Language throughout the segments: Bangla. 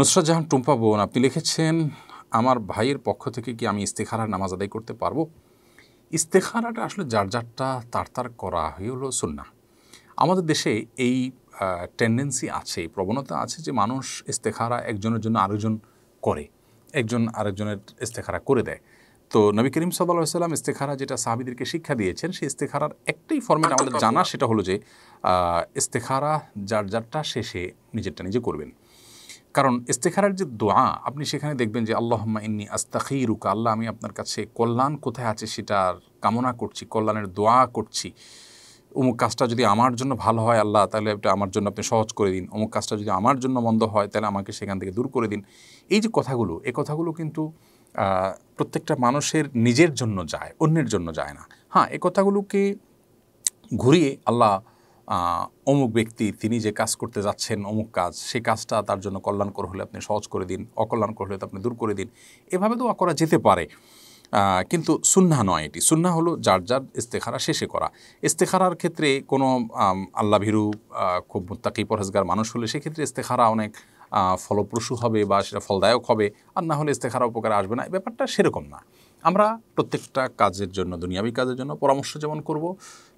নুসরাত জাহান টুম্পা বোন আপনি লিখেছেন আমার ভাইয়ের পক্ষ থেকে কি আমি ইস্তেখারার নামাজ আদায় করতে পারবো ইস্তেখারাটা আসলে যার যারটা তার তার করা হলো সুন্না আমাদের দেশে এই টেন্ডেন্সি আছে প্রবণতা আছে যে মানুষ ইস্তেখারা একজনের জন্য আরেকজন করে একজন আরেকজনের ইস্তেখারা করে দেয় তো নবী করিম সাল্লা সাল্লাম ইস্তেখারা যেটা সাহাবিদেরকে শিক্ষা দিয়েছেন সেই ইস্তেখারার একটাই ফর্মেট আমাদের জানা সেটা হলো যে ইস্তেখারা যার যারটা শেষে নিজেরটা নিজে করবেন কারণ ইস্তেখারের যে দোয়া আপনি সেখানে দেখবেন যে আল্লাহম্মা ইন্নি আস্তাখিরুকা আল্লাহ আমি আপনার কাছে কল্যাণ কোথায় আছে সেটার কামনা করছি কল্যাণের দোয়া করছি অমুক কাজটা যদি আমার জন্য ভালো হয় আল্লাহ তাহলে এটা আমার জন্য আপনি সহজ করে দিন অমুক কাজটা যদি আমার জন্য মন্দ হয় তাহলে আমাকে সেখান থেকে দূর করে দিন এই যে কথাগুলো এ কথাগুলো কিন্তু প্রত্যেকটা মানুষের নিজের জন্য যায় অন্যের জন্য যায় না হ্যাঁ এ কথাগুলোকে ঘুরিয়ে আল্লাহ অমুক ব্যক্তি তিনি যে কাজ করতে যাচ্ছেন অমুক কাজ সে কাজটা তার জন্য কল্যাণকর হলে আপনি সহজ করে দিন অকল্যাণকর হলে আপনি দূর করে দিন এভাবে দোয়া করা যেতে পারে কিন্তু সুন্না নয় এটি সুন্না হলো যার যার ইস্তেখারা শেষে করা ইস্তেখারার ক্ষেত্রে কোনো আল্লাহ ভীরু খুব মোত্তাকি পরহেজগার মানুষ হলে সেক্ষেত্রে ইস্তেখারা অনেক ফলপ্রসূ হবে বা সেটা ফলদায়ক হবে আর না হলে ইস্তেখারা উপকারে আসবে না ব্যাপারটা সেরকম না আমরা প্রত্যেকটা কাজের জন্য দুনিয়াবী কাজের জন্য পরামর্শ যেমন করব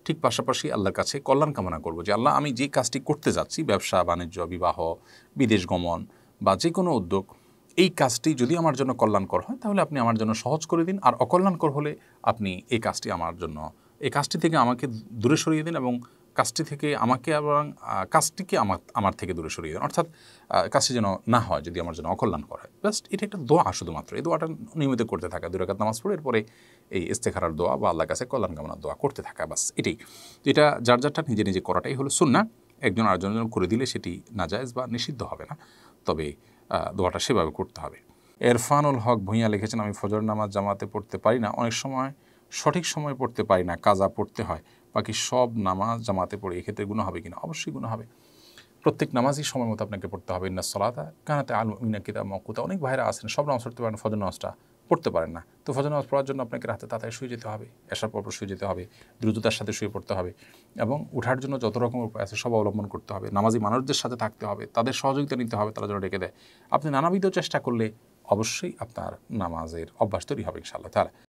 ঠিক পাশাপাশি আল্লাহর কাছে কল্যাণ কামনা করব যে আল্লাহ আমি যে কাজটি করতে যাচ্ছি ব্যবসা বাণিজ্য বিবাহ বিদেশ গমন বা যে কোনো উদ্যোগ এই কাজটি যদি আমার জন্য কল্যাণকর হয় তাহলে আপনি আমার জন্য সহজ করে দিন আর অকল্যাণকর হলে আপনি এই কাজটি আমার জন্য এই কাজটি থেকে আমাকে দূরে সরিয়ে দিন এবং কাজটি থেকে আমাকে এবং কাজটিকে আমার আমার থেকে দূরে সরিয়ে দেন অর্থাৎ কাজটি যেন না হয় যদি আমার যেন অকল্যাণ করা হয় জাস্ট এটা একটা দোয়া শুধুমাত্র এই দোয়াটা নিয়মিত করতে থাকা দুরাকাত নামাজ পড়ে এরপরে এই ইস্তেখারার দোয়া বা আল্লাহ কাছে কল্যাণ কামনার দোয়া করতে থাকা বাস এটাই এটা যার যারটা নিজে নিজে করাটাই হলো না একজন আরেকজন করে দিলে সেটি নাজায়জ বা নিষিদ্ধ হবে না তবে দোয়াটা সেভাবে করতে হবে এরফানুল হক ভূঁইয়া লিখেছেন আমি ফজর নামাজ জামাতে পড়তে পারি না অনেক সময় সঠিক সময় পড়তে পারি না কাজা পড়তে হয় বাকি সব নামাজ জামাতে পড়ে এক্ষেত্রে গুণ হবে কিনা অবশ্যই গুণ হবে প্রত্যেক নামাজই সময় মতো আপনাকে পড়তে হবে ইন্না সলাতা কানাতে আলু ইনা কিতাব মকুতা অনেক ভাইরা আছেন সব নামাজ পড়তে পারেন ফজর নামাজটা পড়তে পারেন না তো ফজর নামাজ পড়ার জন্য আপনাকে রাতে তাড়াতাড়ি শুয়ে যেতে হবে এসার পর শুয়ে যেতে হবে দ্রুততার সাথে শুয়ে পড়তে হবে এবং উঠার জন্য যত রকম উপায় আছে সব অবলম্বন করতে হবে নামাজি মানুষদের সাথে থাকতে হবে তাদের সহযোগিতা নিতে হবে তারা যেন ডেকে দেয় আপনি নানাবিধ চেষ্টা করলে অবশ্যই আপনার নামাজের অভ্যাস তৈরি হবে ইনশাআল্লাহ তাহলে